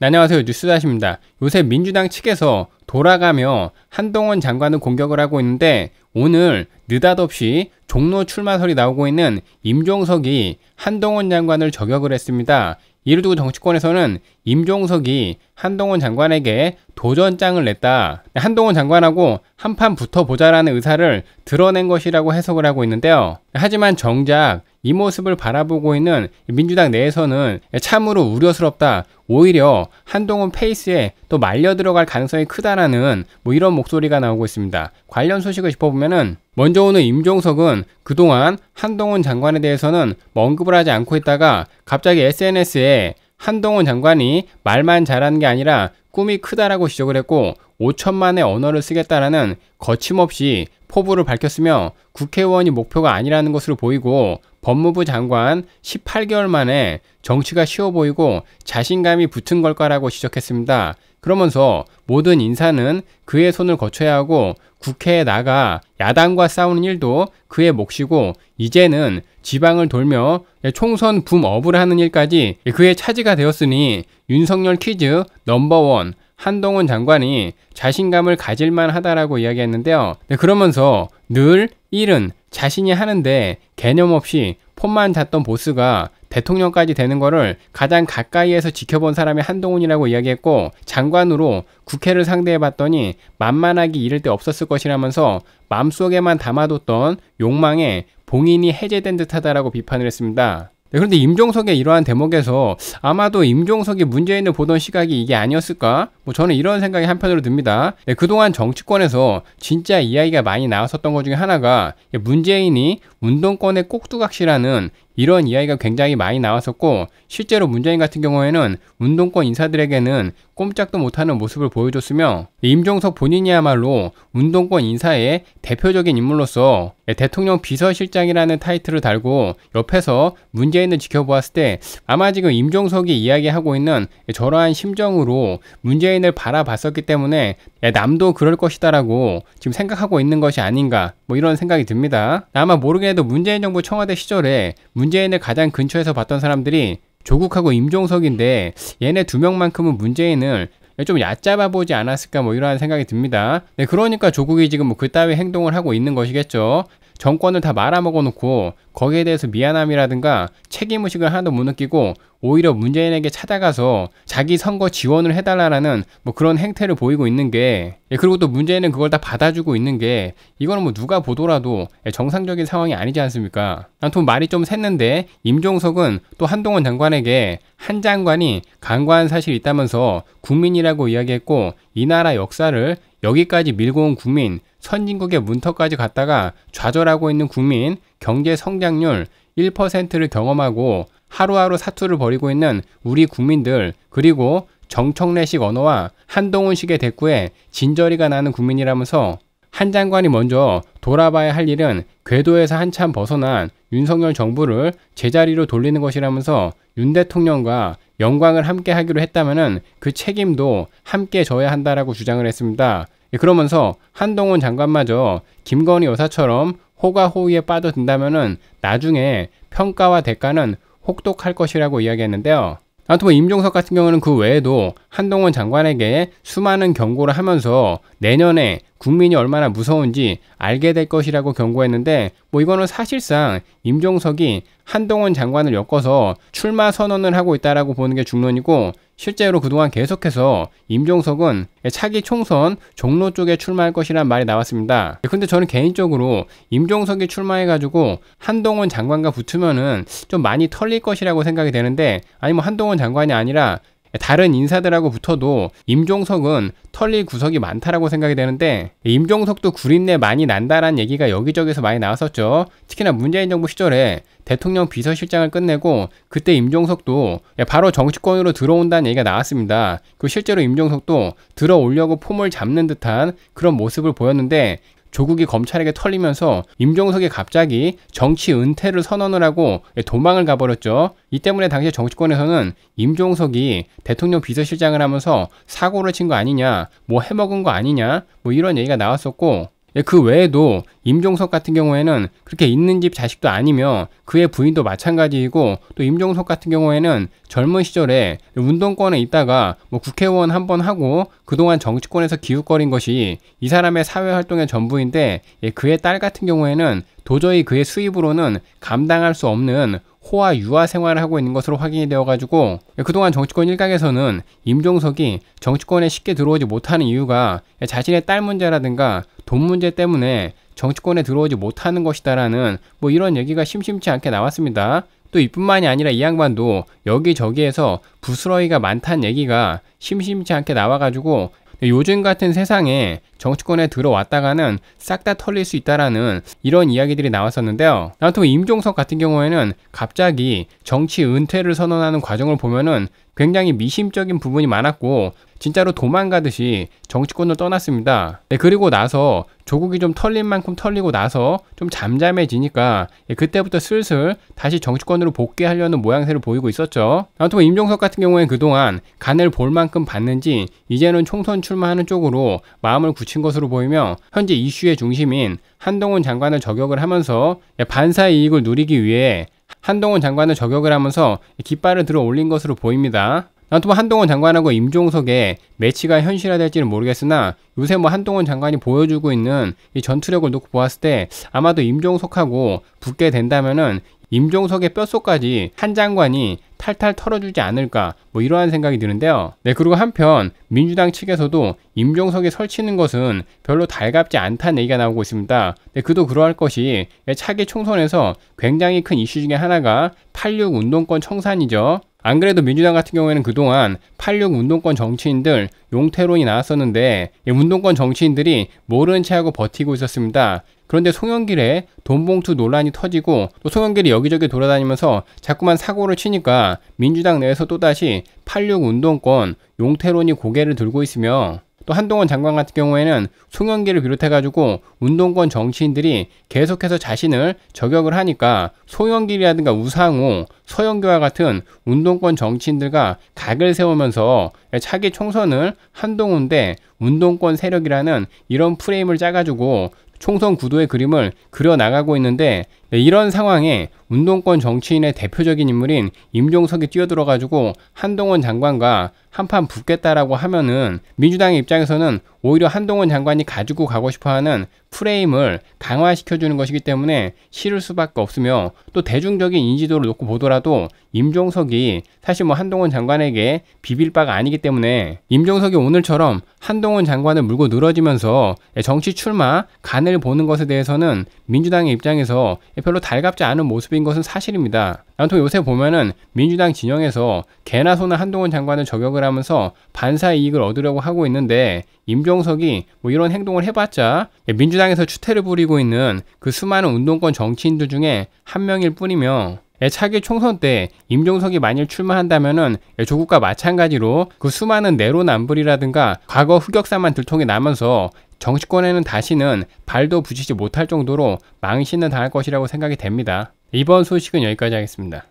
네, 안녕하세요. 뉴스다십니다. 요새 민주당 측에서 돌아가며 한동훈 장관을 공격을 하고 있는데 오늘 느닷없이 종로 출마설이 나오고 있는 임종석이 한동훈 장관을 저격을 했습니다. 이를 두고 정치권에서는 임종석이 한동훈 장관에게 도전장을 냈다. 네, 한동훈 장관하고 한판 붙어보자라는 의사를 드러낸 것이라고 해석을 하고 있는데요. 하지만 정작 이 모습을 바라보고 있는 민주당 내에서는 참으로 우려스럽다. 오히려 한동훈 페이스에 또 말려 들어갈 가능성이 크다라는 뭐 이런 목소리가 나오고 있습니다. 관련 소식을 짚어보면은 먼저 오는 임종석은 그동안 한동훈 장관에 대해서는 뭐 언급을 하지 않고 있다가 갑자기 SNS에 한동훈 장관이 말만 잘하는 게 아니라 꿈이 크다라고 지적을 했고 5천만의 언어를 쓰겠다라는 거침없이 포부를 밝혔으며 국회의원이 목표가 아니라는 것으로 보이고 법무부 장관 18개월 만에 정치가 쉬워 보이고 자신감이 붙은 걸까라고 지적했습니다. 그러면서 모든 인사는 그의 손을 거쳐야 하고 국회에 나가 야당과 싸우는 일도 그의 몫이고 이제는 지방을 돌며 총선 붐업을 하는 일까지 그의 차지가 되었으니 윤석열 퀴즈 넘버원 한동훈 장관이 자신감을 가질만 하다라고 이야기했는데요. 네, 그러면서 늘 일은 자신이 하는데 개념 없이 폼만 잤던 보스가 대통령까지 되는 거를 가장 가까이에서 지켜본 사람이 한동훈이라고 이야기했고 장관으로 국회를 상대해 봤더니 만만하기 이를 데 없었을 것이라면서 마음속에만 담아뒀던 욕망에 봉인이 해제된 듯하다라고 비판을 했습니다. 네, 그런데 임종석의 이러한 대목에서 아마도 임종석이 문재인을 보던 시각이 이게 아니었을까? 뭐 저는 이런 생각이 한편으로 듭니다. 네, 그동안 정치권에서 진짜 이야기가 많이 나왔었던 것 중에 하나가 문재인이 운동권의 꼭두각시라는 이런 이야기가 굉장히 많이 나왔었고 실제로 문재인 같은 경우에는 운동권 인사들에게는 꼼짝도 못하는 모습을 보여줬으며 임종석 본인이야말로 운동권 인사의 대표적인 인물로서 예, 대통령 비서실장이라는 타이틀을 달고 옆에서 문재인을 지켜보았을 때 아마 지금 임종석이 이야기하고 있는 예, 저러한 심정으로 문재인을 바라봤었기 때문에 예, 남도 그럴 것이다라고 지금 생각하고 있는 것이 아닌가 뭐 이런 생각이 듭니다. 아마 모르게 해도 문재인 정부 청와대 시절에 문 문재인을 가장 근처에서 봤던 사람들이 조국하고 임종석인데 얘네 두 명만큼은 문재인을 좀 얕잡아 보지 않았을까 뭐 이러한 생각이 듭니다. 네, 그러니까 조국이 지금 뭐 그따위 행동을 하고 있는 것이겠죠. 정권을 다 말아먹어 놓고 거기에 대해서 미안함이라든가 책임의식을 하나도 못 느끼고 오히려 문재인에게 찾아가서 자기 선거 지원을 해달라라는 뭐 그런 행태를 보이고 있는 게 예, 그리고 또 문재인은 그걸 다 받아주고 있는 게 이거는 뭐 누가 보더라도 예, 정상적인 상황이 아니지 않습니까? 난무튼 말이 좀 샜는데 임종석은 또 한동훈 장관에게 한 장관이 간과한 사실이 있다면서 국민이라고 이야기했고 이 나라 역사를 여기까지 밀고 온 국민, 선진국의 문턱까지 갔다가 좌절하고 있는 국민, 경제 성장률 1%를 경험하고 하루하루 사투를 벌이고 있는 우리 국민들, 그리고 정청래식 언어와 한동훈식의 대꾸에 진저리가 나는 국민이라면서 한 장관이 먼저 돌아봐야 할 일은 궤도에서 한참 벗어난 윤석열 정부를 제자리로 돌리는 것이라면서 윤 대통령과 영광을 함께 하기로 했다면그 책임도 함께 져야 한다라고 주장을 했습니다. 예, 그러면서 한동훈 장관마저 김건희 여사처럼 호가호위에 빠져든다면 나중에 평가와 대가는 혹독할 것이라고 이야기했는데요. 아무튼 뭐 임종석 같은 경우는 그 외에도 한동훈 장관에게 수많은 경고를 하면서 내년에 국민이 얼마나 무서운지 알게 될 것이라고 경고했는데 뭐 이거는 사실상 임종석이 한동훈 장관을 엮어서 출마 선언을 하고 있다라고 보는 게 중론이고 실제로 그동안 계속해서 임종석은 차기 총선 종로 쪽에 출마할 것이란 말이 나왔습니다. 근데 저는 개인적으로 임종석이 출마해가지고 한동훈 장관과 붙으면은 좀 많이 털릴 것이라고 생각이 되는데 아니 뭐 한동훈 장관이 아니라 다른 인사들하고 붙어도 임종석은 털릴 구석이 많다라고 생각이 되는데 임종석도 구린내 많이 난다라는 얘기가 여기저기서 많이 나왔었죠. 특히나 문재인 정부 시절에 대통령 비서실장을 끝내고 그때 임종석도 바로 정치권으로 들어온다는 얘기가 나왔습니다. 그 실제로 임종석도 들어오려고 폼을 잡는 듯한 그런 모습을 보였는데 조국이 검찰에게 털리면서 임종석이 갑자기 정치 은퇴를 선언을 하고 도망을 가버렸죠. 이 때문에 당시 정치권에서는 임종석이 대통령 비서실장을 하면서 사고를 친 거 아니냐, 뭐 해먹은 거 아니냐, 뭐 이런 얘기가 나왔었고 예, 그 외에도 임종석 같은 경우에는 그렇게 있는 집 자식도 아니며 그의 부인도 마찬가지이고 또 임종석 같은 경우에는 젊은 시절에 운동권에 있다가 뭐 국회의원 한번 하고 그동안 정치권에서 기웃거린 것이 이 사람의 사회 활동의 전부인데 예, 그의 딸 같은 경우에는 도저히 그의 수입으로는 감당할 수 없는 코와 유아 생활을 하고 있는 것으로 확인이 되어가지고 그동안 정치권 일각에서는 임종석이 정치권에 쉽게 들어오지 못하는 이유가 자신의 딸 문제라든가 돈 문제 때문에 정치권에 들어오지 못하는 것이다라는 뭐 이런 얘기가 심심치 않게 나왔습니다. 또 이뿐만이 아니라 이 양반도 여기저기에서 부스러기가 많다는 얘기가 심심치 않게 나와가지고 요즘 같은 세상에 정치권에 들어왔다가는 싹 다 털릴 수 있다라는 이런 이야기들이 나왔었는데요. 나토 임종석 같은 경우에는 갑자기 정치 은퇴를 선언하는 과정을 보면은 굉장히 미심적인 부분이 많았고 진짜로 도망가듯이 정치권을 떠났습니다. 네, 그리고 나서 조국이 좀 털린 만큼 털리고 나서 좀 잠잠해지니까 예, 그때부터 슬슬 다시 정치권으로 복귀하려는 모양새를 보이고 있었죠. 아무튼 임종석 같은 경우엔 그동안 간을 볼 만큼 봤는지 이제는 총선 출마하는 쪽으로 마음을 굳힌 것으로 보이며 현재 이슈의 중심인 한동훈 장관을 저격을 하면서 예, 반사 이익을 누리기 위해 한동훈 장관을 저격을 하면서 깃발을 들어 올린 것으로 보입니다. 아무튼 또 뭐 한동훈 장관하고 임종석의 매치가 현실화될지는 모르겠으나 요새 뭐 한동훈 장관이 보여주고 있는 이 전투력을 놓고 보았을 때 아마도 임종석하고 붙게 된다면은 임종석의 뼛속까지 한 장관이 탈탈 털어주지 않을까 뭐 이러한 생각이 드는데요. 네 그리고 한편 민주당 측에서도 임종석이 설치는 것은 별로 달갑지 않다는 얘기가 나오고 있습니다. 네 그도 그러할 것이 차기 총선에서 굉장히 큰 이슈 중에 하나가 86 운동권 청산이죠. 안 그래도 민주당 같은 경우에는 그동안 86 운동권 정치인들 용태론이 나왔었는데 운동권 정치인들이 모르는 체하고 버티고 있었습니다. 그런데 송영길의 돈봉투 논란이 터지고 또 송영길이 여기저기 돌아다니면서 자꾸만 사고를 치니까 민주당 내에서 또다시 86 운동권 용태론이 고개를 들고 있으며 또 한동훈 장관 같은 경우에는 송영기를 비롯해가지고 운동권 정치인들이 계속해서 자신을 저격을 하니까 송영길이라든가 우상호, 서영교와 같은 운동권 정치인들과 각을 세우면서 차기 총선을 한동훈 대 운동권 세력이라는 이런 프레임을 짜가지고 총선 구도의 그림을 그려나가고 있는데 네, 이런 상황에 운동권 정치인의 대표적인 인물인 임종석이 뛰어들어가지고 한동훈 장관과 한판 붙겠다라고 하면은 민주당의 입장에서는 오히려 한동훈 장관이 가지고 가고 싶어하는 프레임을 강화시켜주는 것이기 때문에 싫을 수밖에 없으며 또 대중적인 인지도를 놓고 보더라도 임종석이 사실 뭐 한동훈 장관에게 비빌 바가 아니기 때문에 임종석이 오늘처럼 한동훈 장관을 물고 늘어지면서 예, 정치 출마 간을 보는 것에 대해서는 민주당의 입장에서 예, 별로 달갑지 않은 모습인 것은 사실입니다. 아무튼 요새 보면은 민주당 진영에서 개나 소나 한동훈 장관을 저격을 하면서 반사 이익을 얻으려고 하고 있는데 임종석이 뭐 이런 행동을 해봤자 예, 민주당에서 추태를 부리고 있는 그 수많은 운동권 정치인들 중에 한 명일 뿐이며 예, 차기 총선 때 임종석이 만일 출마한다면은 조국과 마찬가지로 그 수많은 내로남불이라든가 과거 흑역사만 들통에 나면서 정치권에는 다시는 발도 붙이지 못할 정도로 망신을 당할 것이라고 생각이 됩니다. 이번 소식은 여기까지 하겠습니다.